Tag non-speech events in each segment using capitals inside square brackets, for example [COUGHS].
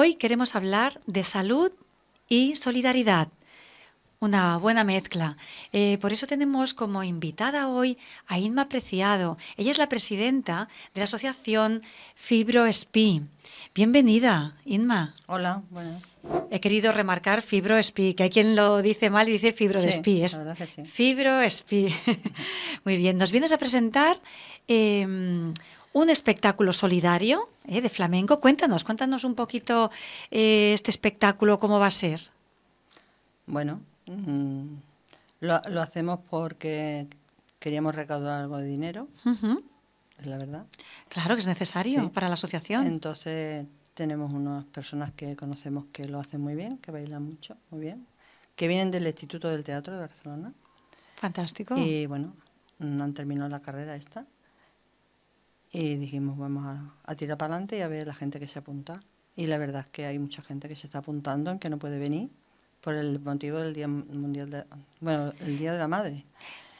Hoy queremos hablar de salud y solidaridad. Una buena mezcla. Eh, por eso tenemos como invitada hoy a Inma Preciado. Ella es la presidenta de la asociación FibroSPI. Bienvenida, Inma. Hola, buenas. He querido remarcar FibroSPI, que hay quien lo dice mal y dice Fibro sí, FibroSPI. [LAUGHS] Muy bien, nos vienes a presentar em, un espectáculo solidario eh, de flamenco. Cuéntanos, cuéntanos un poquito eh, este espectáculo, cómo va a ser. Bueno, mm, lo, hacemos porque queríamos recaudar algo de dinero, es la verdad. Claro que es necesario para la asociación. Entonces tenemos unas personas que conocemos que lo hacen muy bien, que bailan mucho, muy bien, que vienen del Instituto del Teatro de Barcelona. Fantástico. Y bueno, no han terminado la carrera esta y dijimos, vamos a, tirar para adelante y a ver la gente que se apunta. Y la verdad es que hay mucha gente que se está apuntando en que no puede venir por el motivo del Día Mundial de, bueno, el Día de la Madre.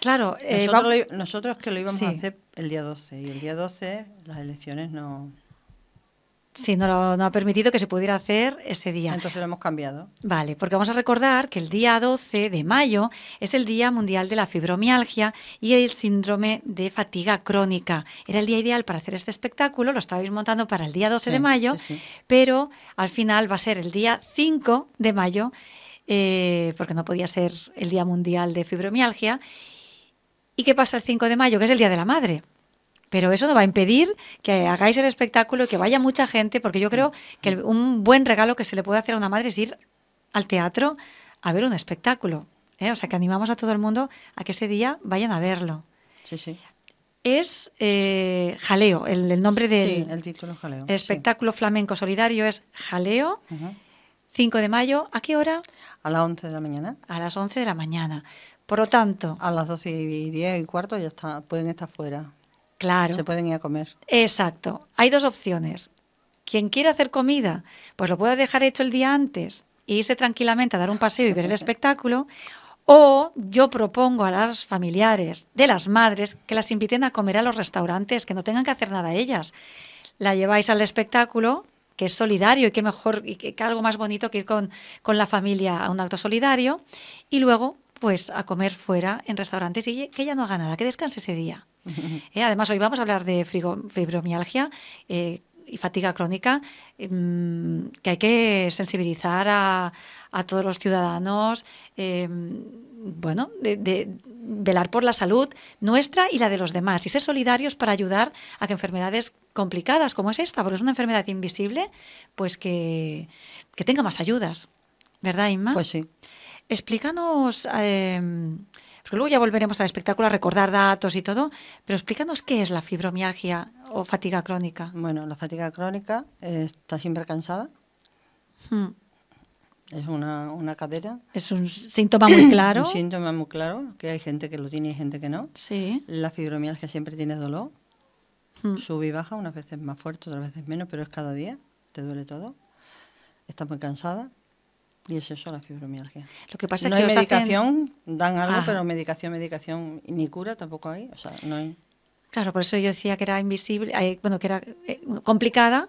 Claro, eh, nosotros, que lo íbamos a hacer el día 12 y el día 12 las elecciones no, Sí, no, ha permitido que se pudiera hacer ese día. Entonces lo hemos cambiado. Vale, porque vamos a recordar que el día 12 de mayo es el Día Mundial de la Fibromialgia y el síndrome de fatiga crónica. Era el día ideal para hacer este espectáculo, lo estabais montando para el día 12 de mayo, pero al final va a ser el día 5 de mayo, eh, porque no podía ser el Día Mundial de Fibromialgia. ¿Y qué pasa el 5 de mayo, que es el Día de la Madre? Pero eso no va a impedir que hagáis el espectáculo y que vaya mucha gente, porque yo creo que un buen regalo que se le puede hacer a una madre es ir al teatro a ver un espectáculo. ¿eh? O sea, que animamos a todo el mundo a que ese día vayan a verlo. Sí, sí. Es eh, Jaleo, el, nombre del el título Jaleo. espectáculo flamenco solidario es Jaleo. 5 de mayo, ¿a qué hora? A las 11 de la mañana. A las 11 de la mañana. Por lo tanto. A las 12 y 10 y cuarto ya pueden estar fuera. Claro. Se pueden ir a comer. Exacto. Hay dos opciones. Quien quiere hacer comida, pues lo puede dejar hecho el día antes e irse tranquilamente a dar un paseo y ver el [LAUGHS] espectáculo. O yo propongo a las familiares de las madres que las inviten a comer a los restaurantes, que no tengan que hacer nada ellas. La lleváis al espectáculo, que es solidario y que mejor y que, algo más bonito que ir con, con la familia a un acto solidario. Y luego pues a comer fuera en restaurantes y que ella no haga nada, que descanse ese día. [LAUGHS] Eh, además, hoy vamos a hablar de fibromialgia eh, y fatiga crónica, mm, que hay que sensibilizar a, todos los ciudadanos, em, bueno, de, velar por la salud nuestra y la de los demás y ser solidarios para ayudar a que enfermedades complicadas como es esta, porque es una enfermedad invisible, pues que, que tenga más ayudas. ¿Verdad, Inma? Pues sí. Explícanos, eh, porque luego ya volveremos al espectáculo a recordar datos y todo, pero explícanos qué es la fibromialgia o fatiga crónica. Bueno, la fatiga crónica eh, está siempre cansada. Hmm. Es una, una, cadera. Es un síntoma muy [COUGHS] claro. un síntoma muy claro, que hay gente que lo tiene y gente que no. Sí. La fibromialgia siempre tiene dolor. Hmm. Sube y baja, unas veces más fuerte, otras veces menos, pero es cada día. Te duele todo. Estás muy cansada. Y es eso la fibromialgia. Lo que pasa no es que hay medicación, dan algo, ah. pero medicación, medicación ni cura tampoco hay, no hay. Claro, por eso yo decía que era invisible, eh, bueno, que era eh, complicada,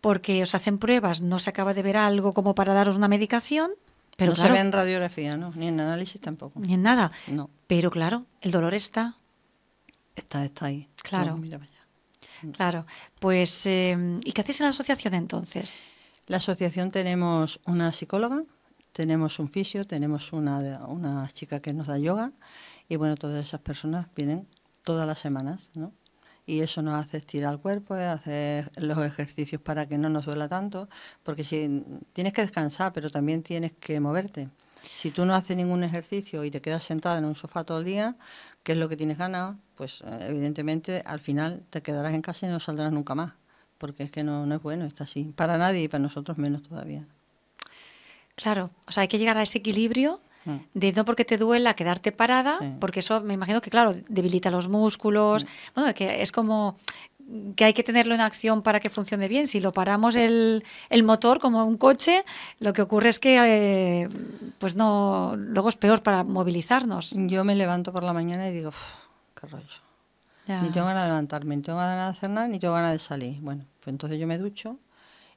porque os hacen pruebas, no se acaba de ver algo como para daros una medicación. Pero no se ve en radiografía, ¿no? Ni en análisis tampoco. Ni en nada. Pero claro, el dolor está. Está, está ahí. Claro. Claro. Pues, eh, ¿y qué hacéis en la asociación entonces? La asociación tenemos una psicóloga, tenemos un fisio, tenemos una, una chica que nos da yoga y bueno, todas esas personas vienen todas las semanas, ¿no? y eso nos hace estirar el cuerpo, hacer los ejercicios para que no nos duela tanto, porque si tienes que descansar, pero también tienes que moverte. Si tú no haces ningún ejercicio y te quedas sentada en un sofá todo el día, que es lo que tienes ganas, pues eh, evidentemente al final te quedarás en casa y no saldrás nunca más porque es que no, no es bueno, está así, para nadie y para nosotros menos todavía. Claro, o sea, hay que llegar a ese equilibrio mm. de no porque te duela quedarte parada, porque eso me imagino que, claro, debilita los músculos, mm. bueno, que es como que hay que tenerlo en acción para que funcione bien. Si lo paramos el, motor como un coche, lo que ocurre es que eh, pues no luego es peor para movilizarnos. Yo me levanto por la mañana y digo, qué rollo. Ni tengo ganas de levantarme, ni tengo ganas de hacer nada, ni tengo ganas de salir. Bueno, pues entonces yo me ducho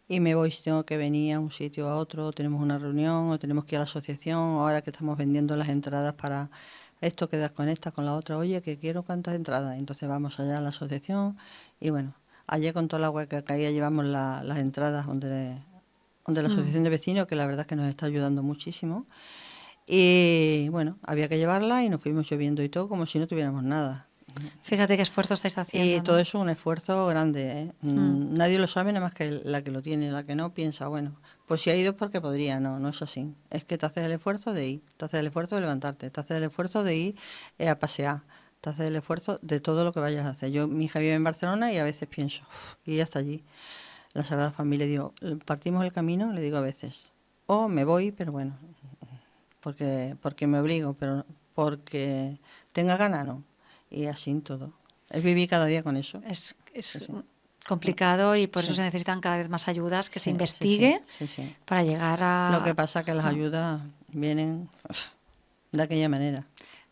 y me voy si tengo que venir a un sitio o a otro, tenemos una reunión, o tenemos que ir a la asociación, ahora que estamos vendiendo las entradas para esto, quedas con esta, con la otra, oye, que quiero cuántas entradas. Entonces vamos allá a la asociación y bueno, ayer con toda la agua que caía llevamos las entradas donde, donde la mm. asociación de vecinos, que la verdad es que nos está ayudando muchísimo. Y bueno, había que llevarla y nos fuimos lloviendo y todo como si no tuviéramos nada. Fíjate qué esfuerzo estáis haciendo. Y todo eso es un esfuerzo grande. ¿eh? Mm. Mm, nadie lo sabe, nada más que la que lo tiene, la que no piensa, bueno, pues si ha ido es porque podría, no, no es así. Es que te haces el esfuerzo de ir, te haces el esfuerzo de levantarte, te haces el esfuerzo de ir eh, a pasear, te haces el esfuerzo de todo lo que vayas a hacer. Yo, mi hija vive en Barcelona y a veces pienso, y hasta allí. La Sagrada Familia, digo, partimos el camino, le digo a veces, o me voy, pero bueno, porque, porque me obligo, pero porque tenga ganas, no y así todo. Es vivir cada día con eso. Es, complicado y por eso se necesitan cada vez más ayudas, que se investigue para llegar a... Lo que pasa es que las ah. ayudas vienen de aquella manera.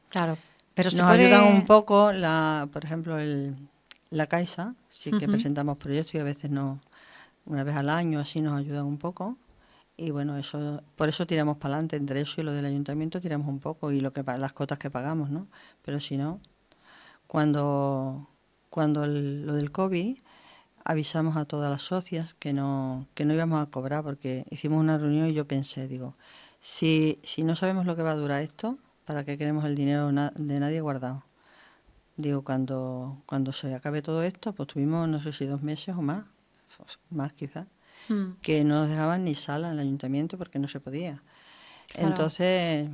Claro, pero Nos puede... ayudan un poco, la, por ejemplo, el, la Caixa, sí que presentamos proyectos y a veces no, una vez al año así nos ayudan un poco. Y bueno, eso por eso tiramos para adelante, entre eso y lo del ayuntamiento tiramos un poco y lo que las cotas que pagamos, ¿no? Pero si no, cuando, cuando lo del COVID, avisamos a todas las socias que no, que no íbamos a cobrar porque hicimos una reunión y yo pensé, digo, si, si no sabemos lo que va a durar esto, ¿para qué queremos el dinero de nadie guardado? Digo, cuando, cuando se acabe todo esto, pues tuvimos no sé si dos meses o más, más quizás, hmm. que no dejaban ni sala en el ayuntamiento porque no se podía. Entonces,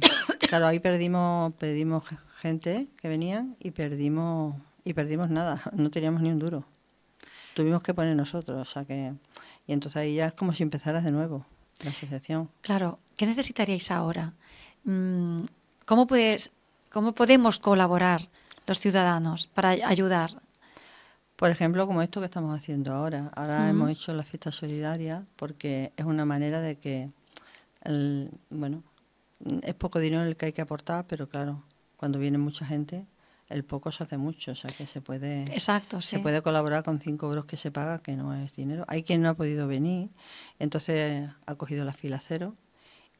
claro, ahí perdimos, perdimos gente que venían y perdimos y perdimos nada, [LAUGHS] no teníamos ni un duro. Tuvimos que poner nosotros, o que y entonces ahí ya es como si empezaras de nuevo la asociación. Claro, ¿qué necesitaríais ahora? Mm, ¿Cómo puedes cómo podemos colaborar los ciudadanos para ayudar? Por ejemplo, como esto que estamos haciendo ahora. Ahora hemos hecho la fiesta solidaria porque es una manera de que bueno, es poco dinero el que hay que aportar, pero claro, cuando viene mucha gente, el poco se hace mucho, o sea que se puede, se puede colaborar con cinco euros que se paga, que no es dinero. Hay quien no ha podido venir, entonces ha cogido la fila cero.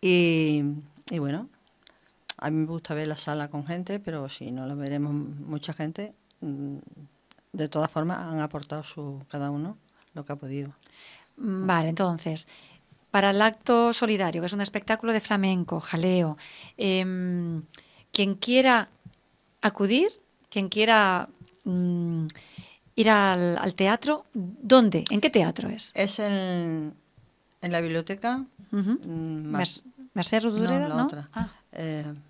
Y, y bueno, a mí me gusta ver la sala con gente, pero si no la veremos mucha gente, mm, de todas formas han aportado su, cada uno lo que ha podido. Mm, vale, entonces, para el acto solidario, que es un espectáculo de flamenco, jaleo, eh, quien quiera acudir, quien quiera mm, ir al, teatro, ¿dónde? ¿En qué teatro es? Es en, en la biblioteca. Uh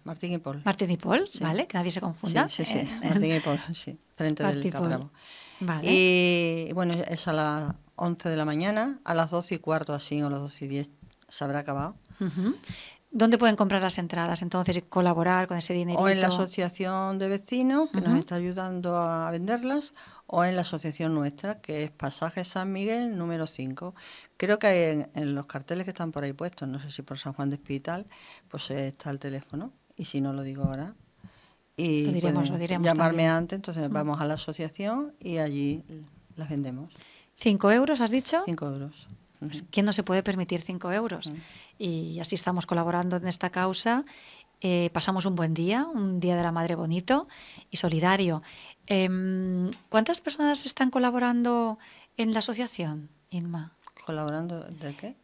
Martín y Paul. Martín y Paul, vale, que nadie se confunda. Sí, sí, eh, Martín y [LAUGHS] Paul, sí, frente del Capravo. Vale. Y bueno, es a las 11 de la mañana, a las 12 y cuarto así, o a las 12 y 10 se habrá acabado. ¿Dónde pueden comprar las entradas entonces y colaborar con ese dinero? O en la asociación de vecinos que nos está ayudando a venderlas o en la asociación nuestra que es Pasaje San Miguel número 5. Creo que en, los carteles que están por ahí puestos, no sé si por San Juan de Hospital, pues está el teléfono y si no lo digo ahora. Y llamarme antes, entonces mm. vamos a la asociación y allí las vendemos. ¿Cinco euros has dicho? Cinco euros. ¿Quién no se puede permitir cinco euros? Y así estamos colaborando en esta causa. Eh, pasamos un buen día, un día de la madre bonito y solidario. Em, ¿Cuántas personas están colaborando en la asociación, Inma? ¿Colaborando de qué?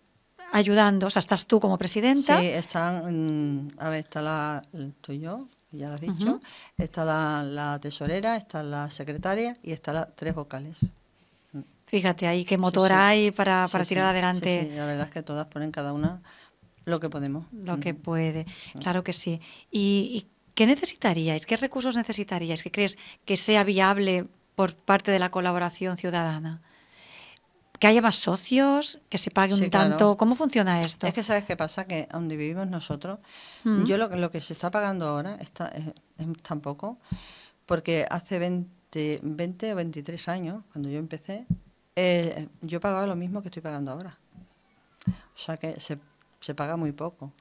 Ayudando, o sea, estás tú como presidenta. Sí, están, mm, a ver, está la, estoy yo, ya lo has dicho, está la, tesorera, está la secretaria y están las tres vocales. Fíjate ahí qué motor hay para, tirar adelante. la verdad es que todas ponen cada una lo que podemos. Lo que puede, claro que sí. ¿Y, qué necesitaríais? ¿Qué recursos necesitaríais? ¿Qué crees que sea viable por parte de la colaboración ciudadana? que haya más socios, que se pague un tanto. ¿Cómo funciona esto? Es que sabes qué pasa, que donde vivimos nosotros, yo lo, lo, que se está pagando ahora está, es, tan poco, porque hace 20, 20 o 23 años, cuando yo empecé, eh, yo pagaba lo mismo que estoy pagando ahora. O sea que se, paga muy poco.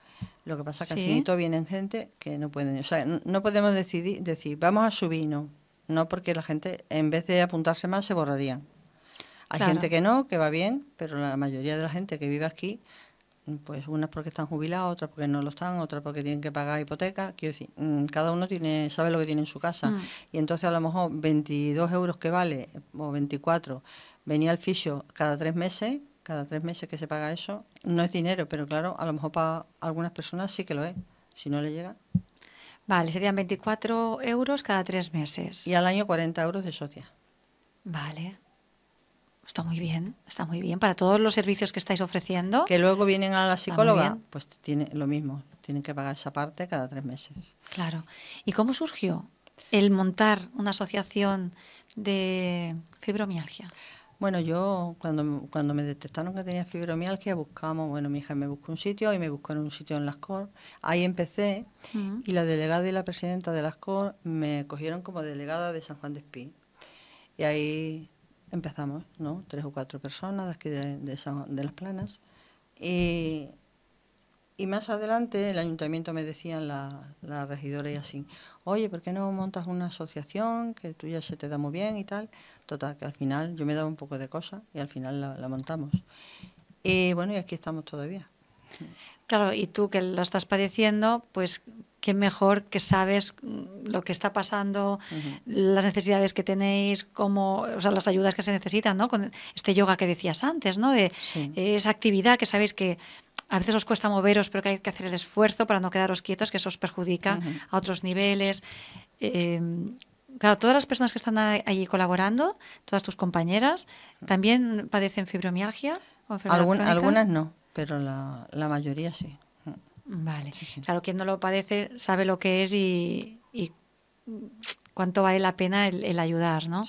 Lo que pasa es que a así todo vienen gente que no pueden. O sea, no podemos decidir, decir, vamos a subir, no. No porque la gente, en vez de apuntarse más, se borrarían. Hay gente que no, que va bien, pero la mayoría de la gente que vive aquí, pues unas porque están jubiladas, otras porque no lo están, otras porque tienen que pagar hipoteca. Quiero decir, mm, cada uno tiene sabe lo que tiene en su casa. Mm. Y entonces a lo mejor 22 euros que vale, o 24 venía el fisio cada tres meses, cada tres meses que se paga eso, no es dinero, pero claro, a lo mejor para algunas personas sí que lo es, si no le llega. Vale, serían 24 euros cada tres meses. Y al año 40 euros de socia. Vale. Está muy bien, está muy bien. Para todos los servicios que estáis ofreciendo. Que luego vienen a la psicóloga, pues tiene lo mismo, tienen que pagar esa parte cada tres meses. Claro. ¿Y cómo surgió el montar una asociación de fibromialgia? Bueno, yo cuando, cuando me detectaron que tenía fibromialgia, buscamos, bueno, mi hija me buscó un sitio y me buscó en un sitio en las COR. Ahí empecé mm. y la delegada y la presidenta de las COR me cogieron como delegada de San Juan de Espí. Y ahí empezamos, ¿no? Tres o cuatro personas de aquí de, de Las Planas. Y y más adelante el ayuntamiento me decían la, regidora y así, oye, ¿por qué no montas una asociación que tú ya se te da muy bien y tal? Total, que al final yo me daba un poco de cosa y al final la, montamos. Y bueno, y aquí estamos todavía. Claro, y tú que lo estás padeciendo, pues qué mejor que sabes mm, lo que está pasando, las necesidades que tenéis, cómo, o sea, las ayudas que se necesitan, ¿no? Con este yoga que decías antes, ¿no? De esa actividad que sabéis que a veces os cuesta moveros, pero que hay que hacer el esfuerzo para no quedaros quietos, que eso os perjudica a otros niveles. Em, claro, todas las personas que están allí colaborando, todas tus compañeras, ¿también padecen fibromialgia? algunas no, pero la, mayoría sí. Vale, claro, quien no lo padece sabe lo que es y, cuánto vale la pena el, ayudar, ¿no?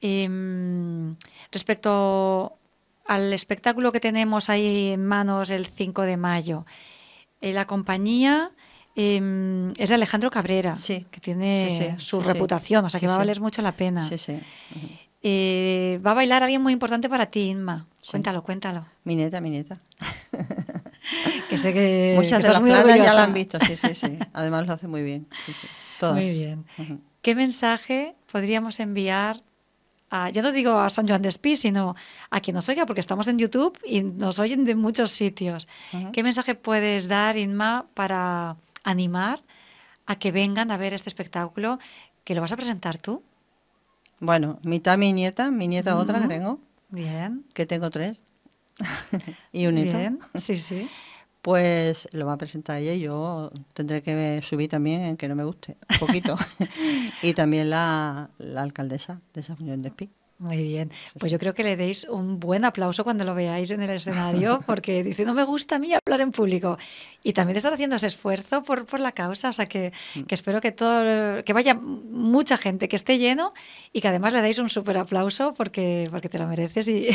Em, respecto al espectáculo que tenemos ahí en manos el 5 de mayo. Eh, la compañía em, es de Alejandro Cabrera, que tiene su reputación, o sea que va a valer mucho la pena. Eh, va a bailar alguien muy importante para ti, Inma. Cuéntalo, cuéntalo. Mineta, mineta. [LAUGHS] Muchas de las planas ya la han visto, sí, sí, sí. Además lo hace muy bien. [LAUGHS] Todas. Muy bien. ¿Qué mensaje podríamos enviar ya no digo a San Juan de Espí, sino a quien nos oiga, porque estamos en YouTube y nos oyen de muchos sitios. ¿Qué mensaje puedes dar, Inma, para animar a que vengan a ver este espectáculo que lo vas a presentar tú? Bueno, mitad mi nieta, mi nieta otra que tengo. Bien. Que tengo tres. [LAUGHS] y un sí, sí pues lo va a presentar ella y yo tendré que subir también en que no me guste, un poquito. [LAUGHS] [LAUGHS] y también la, alcaldesa de esa unión de Espí. Muy bien. Pues yo creo que le deis un buen aplauso cuando lo veáis en el escenario, [LAUGHS] porque dice, no me gusta a mí hablar en público. Y también estar haciendo ese esfuerzo por, la causa. O sea, mm. que, espero que, todo, que vaya mucha gente, que esté lleno y que además le deis un súper aplauso porque, porque te lo mereces [LAUGHS] [LAUGHS] y,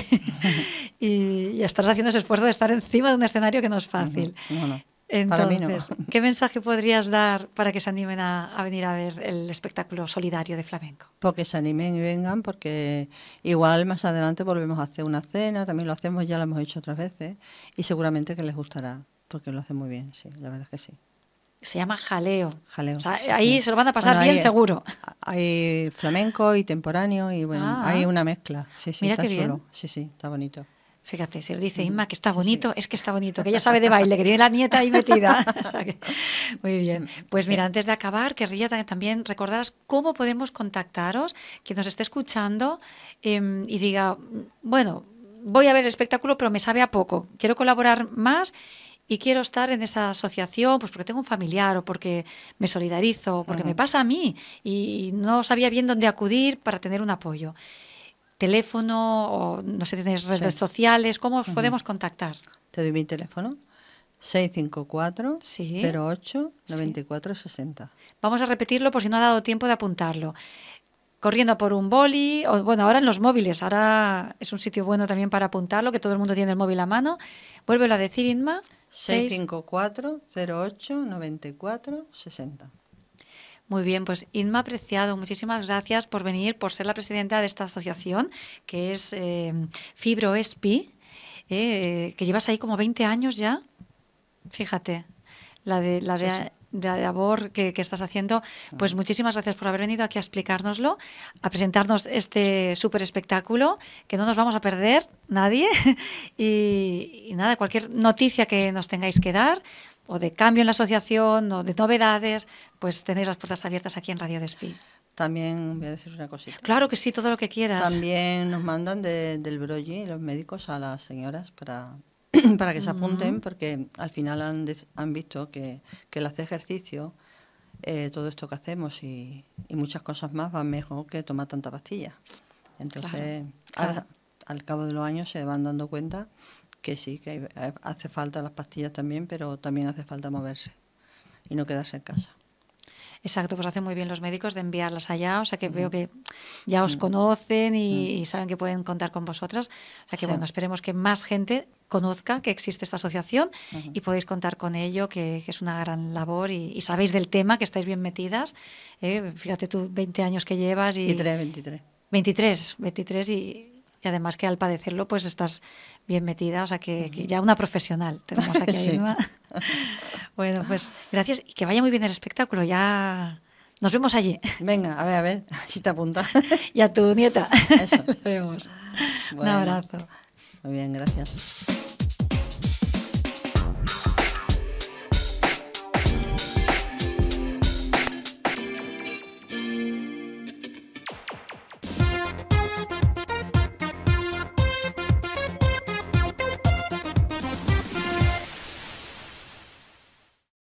y, estás haciendo ese esfuerzo de estar encima de un escenario que no es fácil. Bueno. Entonces, [LAUGHS] ¿qué mensaje podrías dar para que se animen a, venir a ver el espectáculo solidario de flamenco? Porque se animen y vengan, porque igual más adelante volvemos a hacer una cena, también lo hacemos, ya lo hemos hecho otras veces, y seguramente que les gustará, porque lo hacen muy bien, sí, la verdad es que sí. Se llama jaleo. Jaleo. ahí se lo van a pasar bien seguro. Hay flamenco y temporáneo y bueno, hay ah. una mezcla. Sí, sí, mira está qué Bien. Sí, sí, está bonito. Fíjate, se lo dice Inma, que está bonito, es que está bonito, que ella sabe de baile, que tiene la nieta ahí metida. [LAUGHS] [LAUGHS] muy bien. Pues mira, antes de acabar, querría también recordaros cómo podemos contactaros, que nos esté escuchando em, y diga, bueno, voy a ver el espectáculo, pero me sabe a poco, quiero colaborar más y quiero estar en esa asociación, pues porque tengo un familiar o porque me solidarizo, porque me pasa a mí y no sabía bien dónde acudir para tener un apoyo teléfono o no sé, tienes redes sociales? ¿Cómo os podemos contactar? Te doy mi teléfono. 654 08 9460 Vamos a repetirlo por si no ha dado tiempo de apuntarlo. Corriendo por un boli, o, bueno, ahora en los móviles, ahora es un sitio bueno también para apuntarlo, que todo el mundo tiene el móvil a mano. Vuélvelo a decir, Inma. 654 08 9460 muy bien, pues Inma apreciado, muchísimas gracias por venir, por ser la presidenta de esta asociación, que es eh, FibroESPI, eh, que llevas ahí como 20 años ya. Fíjate, la de, la de, labor que, estás haciendo. Ah. Pues muchísimas gracias por haber venido aquí a explicárnoslo, a presentarnos este súper espectáculo, que no nos vamos a perder nadie. [LAUGHS] y nada, cualquier noticia que nos tengáis que dar, o de cambio en la asociación o de novedades, pues tenéis las puertas abiertas aquí en Radio Despí. También voy a decir una cosita. Claro que sí, todo lo que quieras. También nos mandan del Brogy, los médicos a las señoras para, [CLEARS THROAT] para que se apunten, porque al final han, han visto que, que el hacer ejercicio, eh, todo esto que hacemos y, muchas cosas más van mejor que tomar tanta pastilla. Entonces, Ahora, al cabo de los años se van dando cuenta que sí, que eh, hace falta las pastillas también, pero también hace falta moverse y no quedarse en casa. Exacto, pues hacen muy bien los médicos de enviarlas allá, o sea que veo mm. que ya os mm. conocen mm. y, saben que pueden contar con vosotras. O sea que bueno, esperemos que más gente conozca que existe esta asociación y podéis contar con ello, que, es una gran labor y, sabéis del tema, que estáis bien metidas. Eh, fíjate tú, 20 años que llevas y... 23, 23. 23, 23 y y además que al padecerlo pues estás bien metida, o sea que, ya una profesional tenemos aquí [LAUGHS] a [LAUGHS] bueno, pues gracias y que vaya muy bien el espectáculo, ya nos vemos allí. Venga, a ver, a ver, [LAUGHS] si te apunta. y a tu nieta. Eso. vemos. Un abrazo. Muy bien, gracias.